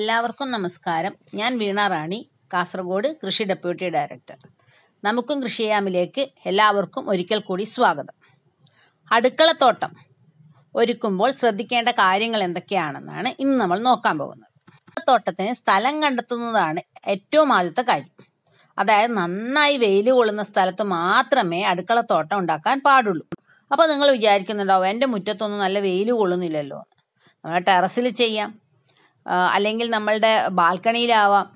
എല്ലാവർക്കും നമസ്കാരം ഞാൻ വീണ റാണി കാസർഗോഡ് കൃഷി ഡെപ്യൂട്ടി ഡയറക്ടർ നമുക്കും കൃഷിയാമിലേക്ക് എല്ലാവർക്കും ഒരിക്കൽ കൂടി സ്വാഗതം അടുക്കളത്തോട്ടം ഒരുക്കുമ്പോൾ ശ്രദ്ധിക്കേണ്ട കാര്യങ്ങൾ എന്തൊക്കെയാണെന്നാണ് ഇന്ന് നമ്മൾ നോക്കാൻ പോകുന്നത് തോട്ടത്തിന് സ്ഥലം കണ്ടെത്തുന്നതാണ് ഏറ്റവും ആദ്യത്തെ കാര്യം അതായത് നന്നായി വെയിൽ കൊള്ളുന്ന സ്ഥലത്ത് മാത്രമേ അടുക്കളത്തോട്ടം ഉണ്ടാക്കാൻ പാടുള്ളൂ അപ്പോൾ നിങ്ങൾ വിചാരിക്കുന്നുണ്ടാവും എൻ്റെ മുറ്റത്തൊന്നും നല്ല വെയിൽ കൊള്ളുന്നില്ലല്ലോ നമ്മൾ ടെറസിൽ ചെയ്യാം അല്ലെങ്കിൽ നമ്മളുടെ ബാൽക്കണിയിലാവാം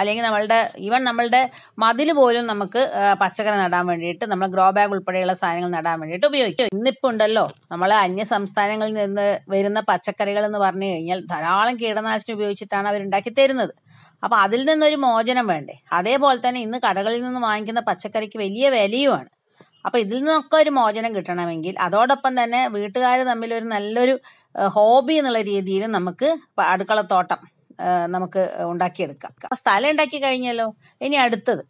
അല്ലെങ്കിൽ നമ്മളുടെ ഈവൻ നമ്മളുടെ മതിൽ പോലും നമുക്ക് പച്ചക്കറി നടാൻ വേണ്ടിയിട്ട് നമ്മൾ ഗ്രോ ബാഗ് ഉൾപ്പെടെയുള്ള സാധനങ്ങൾ നടാൻ വേണ്ടിയിട്ട് ഉപയോഗിക്കും ഇന്നിപ്പോൾ ഉണ്ടല്ലോ നമ്മൾ അന്യ സംസ്ഥാനങ്ങളിൽ നിന്ന് വരുന്ന പച്ചക്കറികൾ എന്ന് പറഞ്ഞു കഴിഞ്ഞാൽ ധാരാളം കീടനാശിനി ഉപയോഗിച്ചിട്ടാണ് അവരുണ്ടാക്കി തരുന്നത് അപ്പോൾ അതിൽ നിന്നൊരു മോചനം വേണ്ടേ അതേപോലെ തന്നെ ഇന്ന് കടകളിൽ നിന്ന് വാങ്ങിക്കുന്ന പച്ചക്കറിക്ക് വലിയ വിലയുമാണ് അപ്പോൾ ഇതിൽ നിന്നൊക്കെ ഒരു മോചനം കിട്ടണമെങ്കിൽ അതോടൊപ്പം തന്നെ വീട്ടുകാർ തമ്മിൽ ഒരു നല്ലൊരു ഹോബി എന്നുള്ള രീതിയിൽ നമുക്ക് അടുക്കളത്തോട്ടം നമുക്ക് ഉണ്ടാക്കിയെടുക്കാം അപ്പോൾ സ്ഥലം ഉണ്ടാക്കി കഴിഞ്ഞല്ലോ ഇനി അടുത്തത്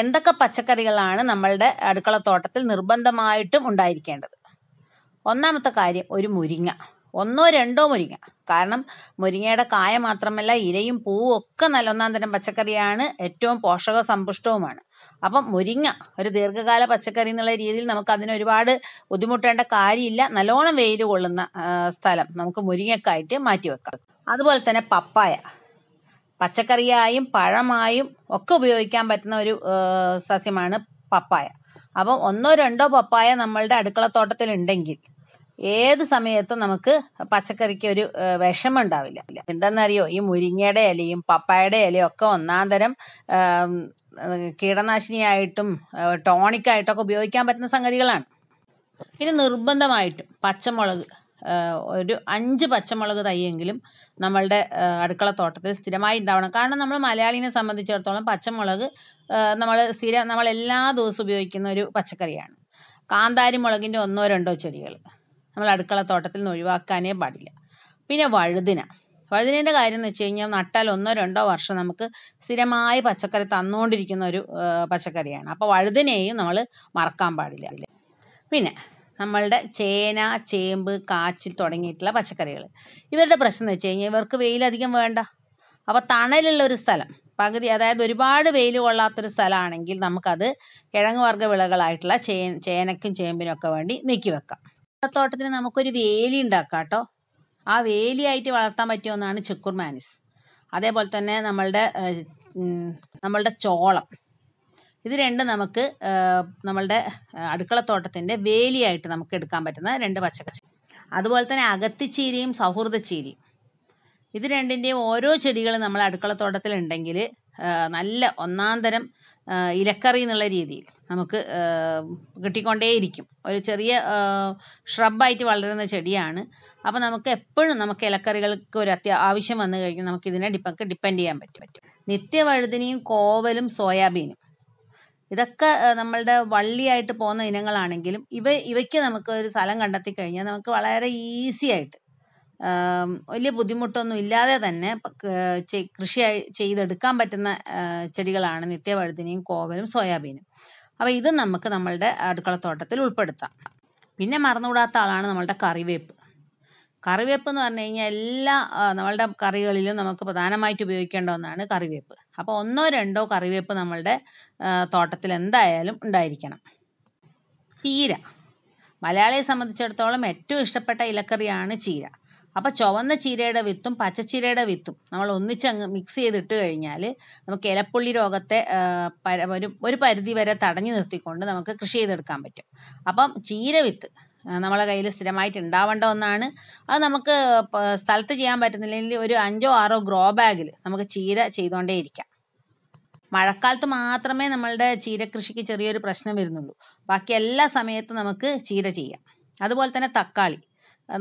എന്തൊക്കെ പച്ചക്കറികളാണ് നമ്മളുടെ അടുക്കളത്തോട്ടത്തിൽ നിർബന്ധമായിട്ടും ഉണ്ടായിരിക്കേണ്ടത് ഒന്നാമത്തെ കാര്യം ഒരു മുരിങ്ങ ഒന്നോ രണ്ടോ മുരിങ്ങ കാരണം മുരിങ്ങയുടെ കായ മാത്രമല്ല ഇലയും പൂവും ഒക്കെ നല്ല ഒന്നാം തരം പച്ചക്കറിയാണ് ഏറ്റവും പോഷക സമ്പുഷ്ടവുമാണ് അപ്പം മുരിങ്ങ ഒരു ദീർഘകാല പച്ചക്കറി എന്നുള്ള രീതിയിൽ നമുക്ക് അതിന് ഒരുപാട് ബുദ്ധിമുട്ടേണ്ട കാര്യമില്ല നല്ലോണം വെയിൽ കൊള്ളുന്ന സ്ഥലം നമുക്ക് മുരിങ്ങക്കായിട്ട് മാറ്റിവെക്കാം അതുപോലെ തന്നെ പപ്പായ പച്ചക്കറിയായും പഴമായും ഒക്കെ ഉപയോഗിക്കാൻ പറ്റുന്ന ഒരു സസ്യമാണ് പപ്പായ അപ്പം ഒന്നോ രണ്ടോ പപ്പായ നമ്മളുടെ അടുക്കളത്തോട്ടത്തിൽ ഉണ്ടെങ്കിൽ ഏത് സമയത്തും നമുക്ക് പച്ചക്കറിക്ക് ഒരു വിഷമം ഉണ്ടാവില്ല എന്താണെന്നറിയോ ഈ മുരിങ്ങയുടെ ഇലയും പപ്പായയുടെ ഇലയും ഒക്കെ ഒന്നാം തരം കീടനാശിനിയായിട്ടും ടോണിക്കായിട്ടൊക്കെ ഉപയോഗിക്കാൻ പറ്റുന്ന സംഗതികളാണ് ഇനി നിർബന്ധമായിട്ടും പച്ചമുളക് ഒരു അഞ്ച് പച്ചമുളക് തൈയെങ്കിലും നമ്മളുടെ അടുക്കള തോട്ടത്തിൽ സ്ഥിരമായി ഉണ്ടാവണം കാരണം നമ്മൾ മലയാളിനെ സംബന്ധിച്ചിടത്തോളം പച്ചമുളക് നമ്മൾ സ്ഥിരം നമ്മൾ എല്ലാ ദിവസവും ഉപയോഗിക്കുന്ന ഒരു പച്ചക്കറിയാണ് കാന്താരി മുളകിൻ്റെ ഒന്നോ രണ്ടോ ചെടികൾ നമ്മൾ അടുക്കള തോട്ടത്തിൽ നിന്ന് ഒഴിവാക്കാനേ പാടില്ല പിന്നെ വഴുതിന വഴുതിനേൻ്റെ കാര്യം എന്ന് വെച്ച് കഴിഞ്ഞാൽ നട്ടാൽ ഒന്നോ രണ്ടോ വർഷം നമുക്ക് സ്ഥിരമായി പച്ചക്കറി തന്നുകൊണ്ടിരിക്കുന്ന ഒരു പച്ചക്കറിയാണ് അപ്പോൾ വഴുതിനെയും നമ്മൾ മറക്കാൻ പാടില്ല പിന്നെ നമ്മളുടെ ചേന ചേമ്പ് കാച്ചിൽ തുടങ്ങിയിട്ടുള്ള പച്ചക്കറികൾ ഇവരുടെ പ്രശ്നം എന്ന് വെച്ച് കഴിഞ്ഞാൽ ഇവർക്ക് വെയിലധികം വേണ്ട അപ്പോൾ തണലുള്ള ഒരു സ്ഥലം പകുതി അതായത് ഒരുപാട് വെയിൽ കൊള്ളാത്തൊരു സ്ഥലമാണെങ്കിൽ നമുക്കത് കിഴങ്ങ് വർഗ്ഗ വിളകളായിട്ടുള്ള ചേ ചേനയ്ക്കും ചേമ്പിനൊക്കെ വേണ്ടി നീക്കി വെക്കാം തോട്ടത്തിന് നമുക്കൊരു വേലി ഉണ്ടാക്കാം കേട്ടോ ആ വേലിയായിട്ട് വളർത്താൻ പറ്റിയ ഒന്നാണ് മാനിസ് അതേപോലെ തന്നെ നമ്മളുടെ നമ്മളുടെ ചോളം ഇത് രണ്ടും നമുക്ക് നമ്മളുടെ അടുക്കളത്തോട്ടത്തിന്റെ വേലിയായിട്ട് നമുക്ക് എടുക്കാൻ പറ്റുന്ന രണ്ട് പച്ചക്കച്ചി അതുപോലെ തന്നെ അകത്തിച്ചീരിയും സൗഹൃദച്ചീരിയും ഇത് രണ്ടിൻ്റെയും ഓരോ ചെടികളും നമ്മൾ അടുക്കളത്തോട്ടത്തിൽ ഉണ്ടെങ്കിൽ നല്ല ഒന്നാം തരം ഇലക്കറി എന്നുള്ള രീതിയിൽ നമുക്ക് കിട്ടിക്കൊണ്ടേയിരിക്കും ഒരു ചെറിയ ഷ്രബായിട്ട് വളരുന്ന ചെടിയാണ് അപ്പോൾ നമുക്ക് എപ്പോഴും നമുക്ക് ഇലക്കറികൾക്ക് ഒരു അത്യ ആവശ്യം വന്നു കഴിഞ്ഞാൽ നമുക്ക് ഇതിനെ ഡിപ്പക്ക് ഡിപ്പെൻഡ് ചെയ്യാൻ പറ്റും നിത്യവഴുതിനിയും കോവലും സോയാബീനും ഇതൊക്കെ നമ്മളുടെ വള്ളിയായിട്ട് പോകുന്ന ഇനങ്ങളാണെങ്കിലും ഇവ ഇവയ്ക്ക് നമുക്ക് ഒരു സ്ഥലം കണ്ടെത്തി കഴിഞ്ഞാൽ നമുക്ക് വളരെ ഈസി ആയിട്ട് വലിയ ബുദ്ധിമുട്ടൊന്നും ഇല്ലാതെ തന്നെ കൃഷിയായി ചെയ്തെടുക്കാൻ പറ്റുന്ന ചെടികളാണ് നിത്യവഴുതനയും കോവലും സോയാബീനും അപ്പോൾ ഇത് നമുക്ക് നമ്മളുടെ അടുക്കളത്തോട്ടത്തിൽ ഉൾപ്പെടുത്താം പിന്നെ മറന്നുകൂടാത്ത ആളാണ് നമ്മളുടെ കറിവേപ്പ് കറിവേപ്പ് എന്ന് പറഞ്ഞു കഴിഞ്ഞാൽ എല്ലാ നമ്മളുടെ കറികളിലും നമുക്ക് പ്രധാനമായിട്ട് ഉപയോഗിക്കേണ്ട ഒന്നാണ് കറിവേപ്പ് അപ്പോൾ ഒന്നോ രണ്ടോ കറിവേപ്പ് നമ്മളുടെ തോട്ടത്തിൽ എന്തായാലും ഉണ്ടായിരിക്കണം ചീര മലയാളിയെ സംബന്ധിച്ചിടത്തോളം ഏറ്റവും ഇഷ്ടപ്പെട്ട ഇലക്കറിയാണ് ചീര അപ്പോൾ ചുവന്ന ചീരയുടെ വിത്തും പച്ചച്ചീരയുടെ വിത്തും നമ്മൾ ഒന്നിച്ച് അങ്ങ് മിക്സ് ചെയ്തിട്ട് കഴിഞ്ഞാൽ നമുക്ക് ഇലപ്പുള്ളി രോഗത്തെ ഒരു ഒരു പരിധി വരെ തടഞ്ഞു നിർത്തിക്കൊണ്ട് നമുക്ക് കൃഷി ചെയ്തെടുക്കാൻ പറ്റും അപ്പം ചീര വിത്ത് നമ്മളെ കയ്യിൽ സ്ഥിരമായിട്ട് ഉണ്ടാവേണ്ട ഒന്നാണ് അത് നമുക്ക് സ്ഥലത്ത് ചെയ്യാൻ പറ്റുന്നില്ലെങ്കിൽ ഒരു അഞ്ചോ ആറോ ഗ്രോ ബാഗിൽ നമുക്ക് ചീര ചെയ്തുകൊണ്ടേയിരിക്കാം മഴക്കാലത്ത് മാത്രമേ നമ്മളുടെ ചീരകൃഷിക്ക് കൃഷിക്ക് ചെറിയൊരു പ്രശ്നം വരുന്നുള്ളൂ ബാക്കി എല്ലാ സമയത്തും നമുക്ക് ചീര ചെയ്യാം അതുപോലെ തന്നെ തക്കാളി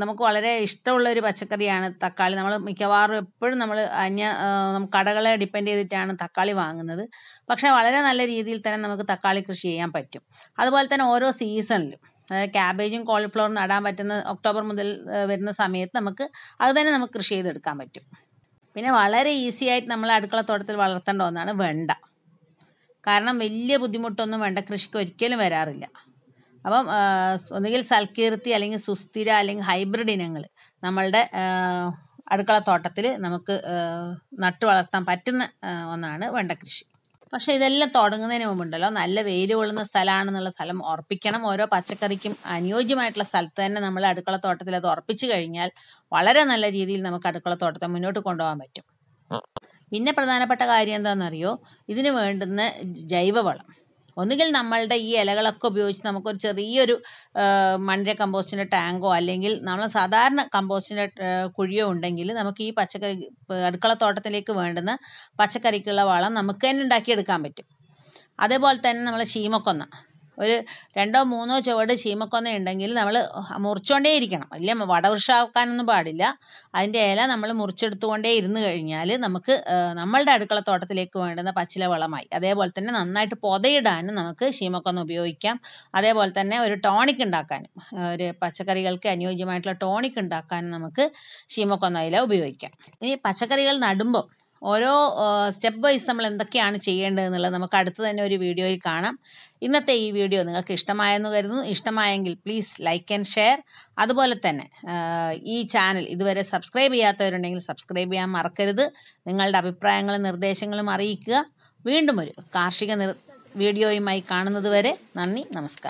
നമുക്ക് വളരെ ഇഷ്ടമുള്ള ഒരു പച്ചക്കറിയാണ് തക്കാളി നമ്മൾ മിക്കവാറും എപ്പോഴും നമ്മൾ അന്യ കടകളെ ഡിപ്പെൻഡ് ചെയ്തിട്ടാണ് തക്കാളി വാങ്ങുന്നത് പക്ഷേ വളരെ നല്ല രീതിയിൽ തന്നെ നമുക്ക് തക്കാളി കൃഷി ചെയ്യാൻ പറ്റും അതുപോലെ തന്നെ ഓരോ സീസണിലും അതായത് ക്യാബേജും കോളിഫ്ലവറും നടാൻ പറ്റുന്ന ഒക്ടോബർ മുതൽ വരുന്ന സമയത്ത് നമുക്ക് അത് തന്നെ നമുക്ക് കൃഷി ചെയ്തെടുക്കാൻ പറ്റും പിന്നെ വളരെ ഈസി ആയിട്ട് നമ്മൾ അടുക്കളത്തോട്ടത്തിൽ വളർത്തേണ്ട ഒന്നാണ് വെണ്ട കാരണം വലിയ ബുദ്ധിമുട്ടൊന്നും വേണ്ട കൃഷിക്ക് ഒരിക്കലും വരാറില്ല അപ്പം ഒന്നുകിൽ സൽകീർത്തി അല്ലെങ്കിൽ സുസ്ഥിര അല്ലെങ്കിൽ ഹൈബ്രിഡ് ഇനങ്ങൾ നമ്മളുടെ അടുക്കളത്തോട്ടത്തിൽ നമുക്ക് നട്ടു വളർത്താൻ പറ്റുന്ന ഒന്നാണ് കൃഷി പക്ഷേ ഇതെല്ലാം തുടങ്ങുന്നതിന് മുമ്പുണ്ടല്ലോ നല്ല വെയിൽ കൊള്ളുന്ന സ്ഥലമാണെന്നുള്ള സ്ഥലം ഉറപ്പിക്കണം ഓരോ പച്ചക്കറിക്കും അനുയോജ്യമായിട്ടുള്ള സ്ഥലത്ത് തന്നെ നമ്മൾ അടുക്കളത്തോട്ടത്തിൽ അത് ഉറപ്പിച്ചു കഴിഞ്ഞാൽ വളരെ നല്ല രീതിയിൽ നമുക്ക് അടുക്കളത്തോട്ടത്തെ മുന്നോട്ട് കൊണ്ടുപോകാൻ പറ്റും പിന്നെ പ്രധാനപ്പെട്ട കാര്യം എന്താണെന്നറിയോ ഇതിന് വേണ്ടുന്ന ജൈവവളം ഒന്നുകിൽ നമ്മളുടെ ഈ ഇലകളൊക്കെ ഉപയോഗിച്ച് നമുക്കൊരു ചെറിയൊരു മണ്ണിര കമ്പോസ്റ്റിൻ്റെ ടാങ്കോ അല്ലെങ്കിൽ നമ്മൾ സാധാരണ കമ്പോസ്റ്റിൻ്റെ കുഴിയോ ഉണ്ടെങ്കിൽ നമുക്ക് ഈ പച്ചക്കറി അടുക്കളത്തോട്ടത്തിലേക്ക് വേണ്ടുന്ന പച്ചക്കറിക്കുള്ള വളം നമുക്ക് തന്നെ ഉണ്ടാക്കിയെടുക്കാൻ പറ്റും അതേപോലെ തന്നെ നമ്മൾ ശീമക്കൊന്ന ഒരു രണ്ടോ മൂന്നോ ചുവട് ചീമക്കൊന്ന ഉണ്ടെങ്കിൽ നമ്മൾ മുറിച്ചുകൊണ്ടേ ഇരിക്കണം വലിയ വടവൃഷാക്കാനൊന്നും പാടില്ല അതിൻ്റെ ഇല നമ്മൾ മുറിച്ചെടുത്തുകൊണ്ടേ ഇരുന്ന് കഴിഞ്ഞാൽ നമുക്ക് നമ്മളുടെ അടുക്കള തോട്ടത്തിലേക്ക് വേണ്ടുന്ന പച്ചില വളമായി അതേപോലെ തന്നെ നന്നായിട്ട് പൊതയിടാനും നമുക്ക് ചീമക്കൊന്ന് ഉപയോഗിക്കാം അതേപോലെ തന്നെ ഒരു ടോണിക് ഉണ്ടാക്കാനും ഒരു പച്ചക്കറികൾക്ക് അനുയോജ്യമായിട്ടുള്ള ടോണിക് ഉണ്ടാക്കാനും നമുക്ക് ചീമക്കൊന്ന ഇല ഉപയോഗിക്കാം ഇനി പച്ചക്കറികൾ നടുമ്പോൾ ഓരോ സ്റ്റെപ്പ് വൈസ് നമ്മൾ എന്തൊക്കെയാണ് ചെയ്യേണ്ടത് എന്നുള്ളത് നമുക്ക് അടുത്ത് തന്നെ ഒരു വീഡിയോയിൽ കാണാം ഇന്നത്തെ ഈ വീഡിയോ നിങ്ങൾക്ക് ഇഷ്ടമായെന്ന് കരുതുന്നു ഇഷ്ടമായെങ്കിൽ പ്ലീസ് ലൈക്ക് ആൻഡ് ഷെയർ അതുപോലെ തന്നെ ഈ ചാനൽ ഇതുവരെ സബ്സ്ക്രൈബ് ചെയ്യാത്തവരുണ്ടെങ്കിൽ സബ്സ്ക്രൈബ് ചെയ്യാൻ മറക്കരുത് നിങ്ങളുടെ അഭിപ്രായങ്ങളും നിർദ്ദേശങ്ങളും അറിയിക്കുക വീണ്ടും ഒരു കാർഷിക വീഡിയോയുമായി കാണുന്നതുവരെ നന്ദി നമസ്കാരം